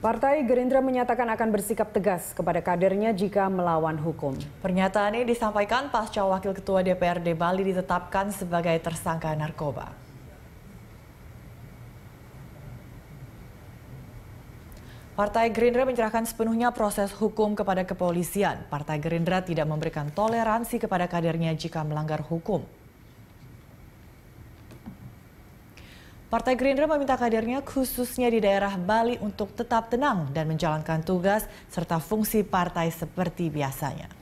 Partai Gerindra menyatakan akan bersikap tegas kepada kadernya jika melawan hukum. Pernyataan ini disampaikan pasca Wakil Ketua DPRD Bali ditetapkan sebagai tersangka narkoba. Partai Gerindra menyerahkan sepenuhnya proses hukum kepada kepolisian. Partai Gerindra tidak memberikan toleransi kepada kadernya jika melanggar hukum. Partai Gerindra meminta kadernya khususnya di daerah Bali untuk tetap tenang dan menjalankan tugas serta fungsi partai seperti biasanya.